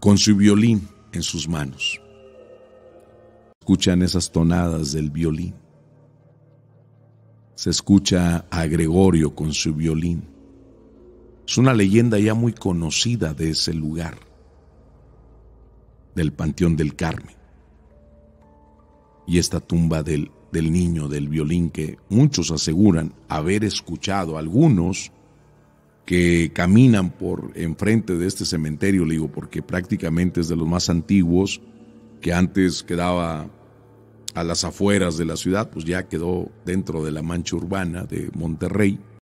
con su violín en sus manos. Escuchan esas tonadas del violín. Se escucha a Gregorio con su violín. Es una leyenda ya muy conocida de ese lugar, del Panteón del Carmen. Y esta tumba del, del niño del violín que muchos aseguran haber escuchado, algunos que caminan por enfrente de este cementerio, le digo, porque prácticamente es de los más antiguos, que antes quedaba a las afueras de la ciudad, pues ya quedó dentro de la mancha urbana de Monterrey,